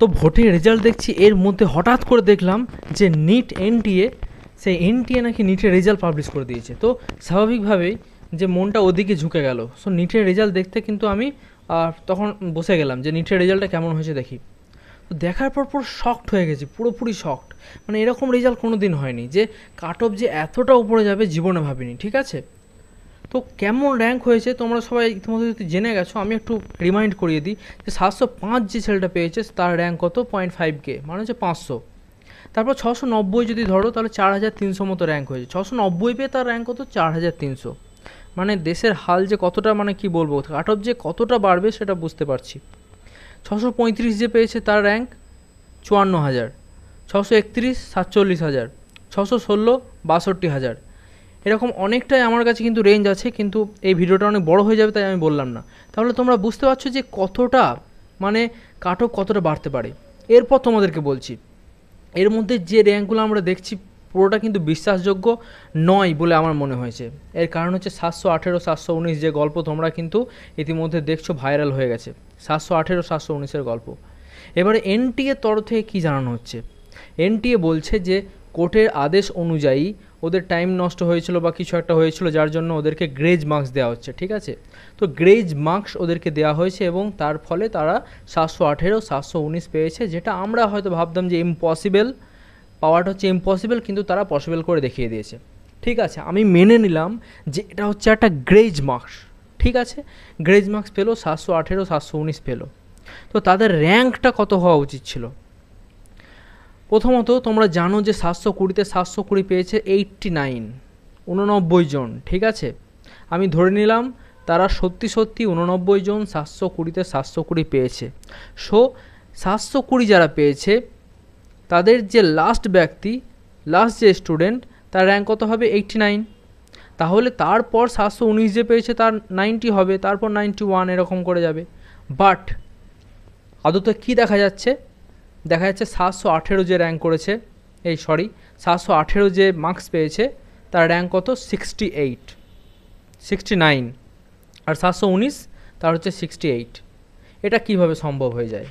তো ভোটের রেজাল্ট দেখছি এর মধ্যে হঠাৎ করে দেখলাম যে নিট এনটিএ সেই এনটিএ নাকি নিটের রেজাল্ট পাবলিশ করে দিয়েছে তো স্বাভাবিকভাবেই যে মনটা ওদিকে ঝুঁকে গেল সো নিটের রেজাল্ট দেখতে কিন্তু আমি তখন বসে গেলাম যে নিটের রেজাল্টটা কেমন হয়েছে দেখি তো দেখার পর পুরো শক্ট হয়ে গেছি পুরোপুরি শক্ট মানে এরকম রেজাল্ট কোনো দিন হয়নি যে কাট অফ যে এতটা উপরে যাবে জীবনে ভাবিনি ঠিক আছে তো কেমন র্যাঙ্ক হয়েছে তোমরা সবাই ইতিমধ্যে যদি জেনে গেছো আমি একটু রিমাইন্ড করিয়ে দিই যে সাতশো পাঁচ যে ছেলেটা পেয়েছে তার র্যাঙ্ক কত পয়েন্ট ফাইভ কে মানে হচ্ছে পাঁচশো তারপর ছশো নব্বই যদি ধরো তাহলে চার হাজার তিনশো মতো র্যাঙ্ক হয়েছে ছশো নব্বই পেয়ে তার র্যাঙ্ক কত চার হাজার তিনশো মানে দেশের হাল যে কতটা মানে কি বলবো কাট অফ যে কতটা বাড়বে সেটা বুঝতে পারছি ছশো পঁয়ত্রিশ যে পেয়েছে তার র্যাঙ্ক চুয়ান্ন হাজার ছশো একত্রিশ সাতচল্লিশ হাজার ছশো ষোলো বাষট্টি হাজার এরকম অনেকটাই আমার কাছে কিন্তু রেঞ্জ আছে কিন্তু এই ভিডিওটা অনেক বড় হয়ে যাবে তাই আমি বললাম না তাহলে তোমরা বুঝতে পারছো যে কতটা মানে কাটো কতটা বাড়তে পারে এরপর তোমাদেরকে বলছি এর মধ্যে যে র্যাঙ্কগুলো আমরা দেখছি পুরোটা কিন্তু বিশ্বাসযোগ্য নয় বলে আমার মনে হয়েছে এর কারণ হচ্ছে সাতশো আঠেরো সাতশো উনিশ যে গল্প তোমরা কিন্তু ইতিমধ্যে দেখছো ভাইরাল হয়ে গেছে সাতশো আঠেরো সাতশো উনিশের গল্প এবারে এনটিএ তরফ থেকে কী জানানো হচ্ছে এনটিএ বলছে যে কোর্টের আদেশ অনুযায়ী ওদের টাইম নষ্ট হয়েছিল বা কিছু একটা হয়েছিল যার জন্য ওদেরকে গ্রেজ মার্কস দেওয়া হচ্ছে ঠিক আছে তো গ্রেজ মার্কস ওদেরকে দেওয়া হয়েছে এবং তার ফলে তারা সাতশো আঠেরো সাতশো উনিশ পেয়েছে যেটা আমরা হয়তো ভাবতাম যে ইম্পসিবল পাওয়াটা হচ্ছে ইম্পসিবল কিন্তু তারা পসিবল করে দেখিয়ে দিয়েছে ঠিক আছে আমি মেনে নিলাম যে এটা হচ্ছে একটা গ্রেজ মার্কস ঠিক আছে গ্রেজ মার্কস পেলো সাতশো আঠেরো সাতশো উনিশ পেলো তো তাদের র্যাঙ্কটা কত হওয়া উচিত ছিল প্রথমত তোমরা জানো যে সাতশো কুড়িতে সাতশো কুড়ি পেয়েছে এইটটি নাইন উননব্বই জন ঠিক আছে আমি ধরে নিলাম তারা সত্যি সত্যি উননব্বই জন সাতশো কুড়িতে সাতশো কুড়ি পেয়েছে সো সাতশো কুড়ি যারা পেয়েছে তাদের যে লাস্ট ব্যক্তি লাস্ট যে স্টুডেন্ট তার র্যাঙ্ক কত হবে এইটটি নাইন তাহলে তারপর সাতশো উনিশ যে পেয়েছে তার নাইনটি হবে তারপর নাইনটি ওয়ান এরকম করে যাবে বাট আদতে কী দেখা যাচ্ছে দেখা যাচ্ছে সাতশো আঠেরো যে র্যাঙ্ক করেছে এই সরি সাতশো আঠেরো যে মার্কস পেয়েছে তার র্যাঙ্ক কত সিক্সটি এইট সিক্সটি নাইন আর সাতশো উনিশ তার হচ্ছে সিক্সটি এইট এটা কিভাবে সম্ভব হয়ে যায়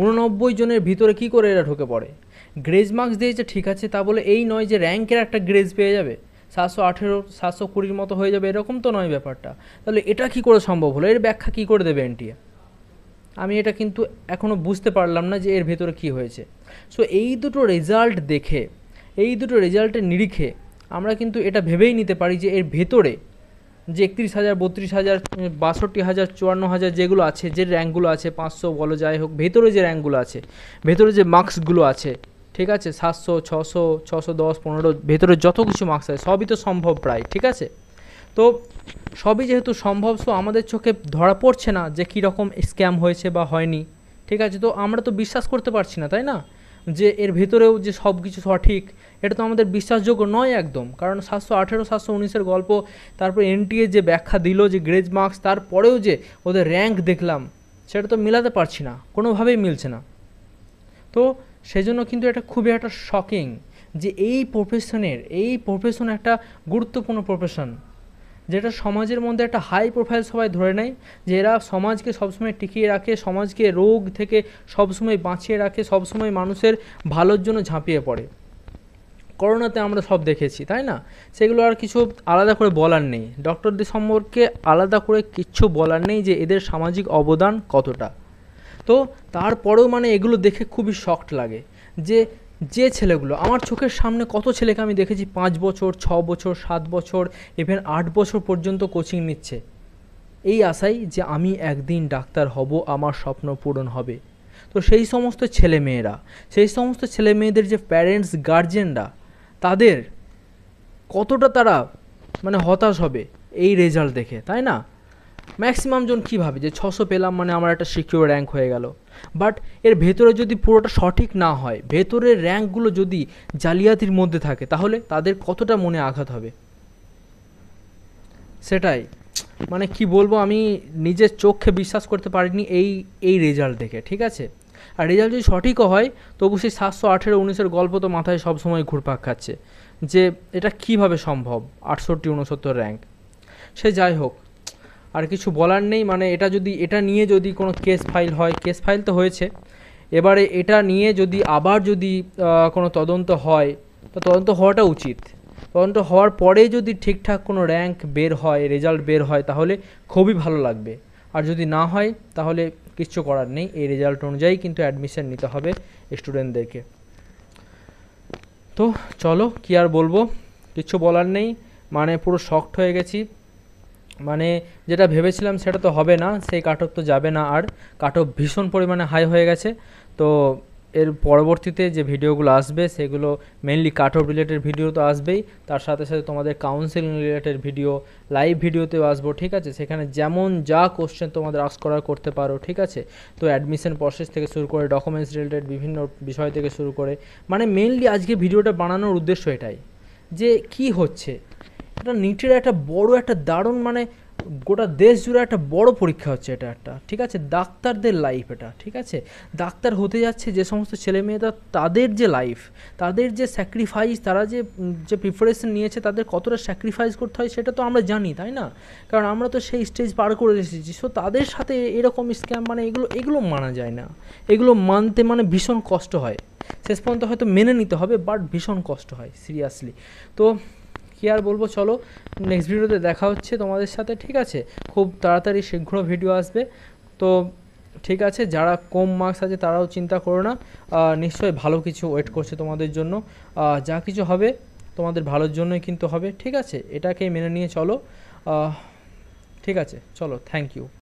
উননব্বই জনের ভিতরে কি করে এরা ঢুকে পড়ে গ্রেজ মার্কস দিয়েছে ঠিক আছে তা বলে এই নয় যে র্যাঙ্কের একটা গ্রেজ পেয়ে যাবে সাতশো আঠেরো সাতশো কুড়ির মতো হয়ে যাবে এরকম তো নয় ব্যাপারটা তাহলে এটা কি করে সম্ভব হলো এর ব্যাখ্যা কি করে দেবে এনটিএ আমি এটা কিন্তু এখনও বুঝতে পারলাম না যে এর ভেতরে কি হয়েছে সো এই দুটো রেজাল্ট দেখে এই দুটো রেজাল্টের নিরিখে আমরা কিন্তু এটা ভেবেই নিতে পারি যে এর ভেতরে যে একত্রিশ হাজার বত্রিশ হাজার বাষট্টি হাজার চুয়ান্ন হাজার যেগুলো আছে যে র্যাঙ্কগুলো আছে পাঁচশো বলো যাই হোক ভেতরে যে র্যাঙ্কগুলো আছে ভেতরে যে মার্কসগুলো আছে ঠিক আছে সাতশো ছশো ছশো দশ পনেরো ভেতরে যত কিছু মার্কস আছে সবই তো সম্ভব প্রায় ঠিক আছে তো সবই যেহেতু সম্ভব সো আমাদের চোখে ধরা পড়ছে না যে কীরকম স্ক্যাম হয়েছে বা হয়নি ঠিক আছে তো আমরা তো বিশ্বাস করতে পারছি না তাই না যে এর ভেতরেও যে সব কিছু সঠিক এটা তো আমাদের বিশ্বাসযোগ্য নয় একদম কারণ সাতশো আঠেরো সাতশো উনিশের গল্প তারপর এনটিএ যে ব্যাখ্যা দিল যে গ্রেজ মার্কস তারপরেও যে ওদের র্যাঙ্ক দেখলাম সেটা তো মেলাতে পারছি না কোনোভাবেই মিলছে না তো সেজন্য কিন্তু এটা খুবই একটা শকিং যে এই প্রফেশনের এই প্রফেশন একটা গুরুত্বপূর্ণ প্রফেশন যেটা সমাজের মধ্যে একটা হাই প্রোফাইল সবাই ধরে নেয় যে এরা সমাজকে সবসময় টিকিয়ে রাখে সমাজকে রোগ থেকে সবসময় বাঁচিয়ে রাখে সবসময় মানুষের ভালোর জন্য ঝাঁপিয়ে পড়ে করোনাতে আমরা সব দেখেছি তাই না সেগুলো আর কিছু আলাদা করে বলার নেই ডক্টরদের সম্পর্কে আলাদা করে কিচ্ছু বলার নেই যে এদের সামাজিক অবদান কতটা তো তারপরেও মানে এগুলো দেখে খুবই শক্ট লাগে যে যে ছেলেগুলো আমার চোখের সামনে কত ছেলেকে আমি দেখেছি পাঁচ বছর ছ বছর সাত বছর ইভেন আট বছর পর্যন্ত কোচিং নিচ্ছে এই আশাই যে আমি একদিন ডাক্তার হব আমার স্বপ্ন পূরণ হবে তো সেই সমস্ত ছেলেমেয়েরা সেই সমস্ত ছেলে মেয়েদের যে প্যারেন্টস গার্জেনরা তাদের কতটা তারা মানে হতাশ হবে এই রেজাল্ট দেখে তাই না ম্যাক্সিমাম জন কী ভাবে যে ছশো পেলাম মানে আমার একটা সিকিউর র্যাঙ্ক হয়ে গেল বাট এর ভেতরে যদি পুরোটা সঠিক না হয় ভেতরের র্যাঙ্কগুলো যদি জালিয়াতির মধ্যে থাকে তাহলে তাদের কতটা মনে আঘাত হবে সেটাই মানে কি বলবো আমি নিজের চোখে বিশ্বাস করতে পারিনি এই এই রেজাল্ট দেখে ঠিক আছে আর রেজাল্ট যদি সঠিকও হয় তবু সেই সাতশো আঠেরো উনিশের গল্প তো মাথায় সবসময় ঘুরপাক খাচ্ছে যে এটা কিভাবে সম্ভব আটষট্টি উনসত্তর র্যাঙ্ক সে যাই হোক আর কিছু বলার নেই মানে এটা যদি এটা নিয়ে যদি কোনো কেস ফাইল হয় কেস ফাইল তো হয়েছে এবারে এটা নিয়ে যদি আবার যদি কোনো তদন্ত হয় তো তদন্ত হওয়াটা উচিত তদন্ত হওয়ার পরে যদি ঠিকঠাক কোনো র্যাঙ্ক বের হয় রেজাল্ট বের হয় তাহলে খুবই ভালো লাগবে আর যদি না হয় তাহলে কিচ্ছু করার নেই এই রেজাল্ট অনুযায়ী কিন্তু অ্যাডমিশন নিতে হবে স্টুডেন্টদেরকে তো চলো কি আর বলবো কিছু বলার নেই মানে পুরো শক্ট হয়ে গেছি মানে যেটা ভেবেছিলাম সেটা তো হবে না সেই কাট তো যাবে না আর কাট ভীষণ পরিমাণে হাই হয়ে গেছে তো এর পরবর্তীতে যে ভিডিওগুলো আসবে সেগুলো mainly cut off related video তো আসবেই তার সাথে সাথে তোমাদের কাউন্সিলিং রিলেটেড ভিডিও লাইভ ভিডিওতেও আসবো ঠিক আছে সেখানে যেমন যা কোশ্চেন তোমাদের আস করার করতে পারো ঠিক আছে তো অ্যাডমিশন প্রসেস থেকে শুরু করে ডকুমেন্টস রিলেটেড বিভিন্ন বিষয় থেকে শুরু করে মানে মেনলি আজকে ভিডিওটা বানানোর উদ্দেশ্য এটাই যে কি হচ্ছে একটা নিটের একটা বড় একটা দারুণ মানে গোটা দেশ জুড়ে একটা বড় পরীক্ষা হচ্ছে এটা একটা ঠিক আছে ডাক্তারদের লাইফ এটা ঠিক আছে ডাক্তার হতে যাচ্ছে যে সমস্ত ছেলেমেয়েরা তাদের যে লাইফ তাদের যে স্যাক্রিফাইস তারা যে যে প্রিপারেশন নিয়েছে তাদের কতটা স্যাক্রিফাইস করতে হয় সেটা তো আমরা জানি তাই না কারণ আমরা তো সেই স্টেজ পার করে এসেছি সো তাদের সাথে এরকম স্ক্যাম মানে এগুলো এগুলো মানা যায় না এগুলো মানতে মানে ভীষণ কষ্ট হয় শেষ পর্যন্ত হয়তো মেনে নিতে হবে বাট ভীষণ কষ্ট হয় সিরিয়াসলি তো কী আর বলবো চলো নেক্সট ভিডিওতে দেখা হচ্ছে তোমাদের সাথে ঠিক আছে খুব তাড়াতাড়ি শীঘ্র ভিডিও আসবে তো ঠিক আছে যারা কম মার্কস আছে তারাও চিন্তা করো না নিশ্চয়ই ভালো কিছু ওয়েট করছে তোমাদের জন্য যা কিছু হবে তোমাদের ভালোর জন্যই কিন্তু হবে ঠিক আছে এটাকেই মেনে নিয়ে চলো ঠিক আছে চলো থ্যাংক ইউ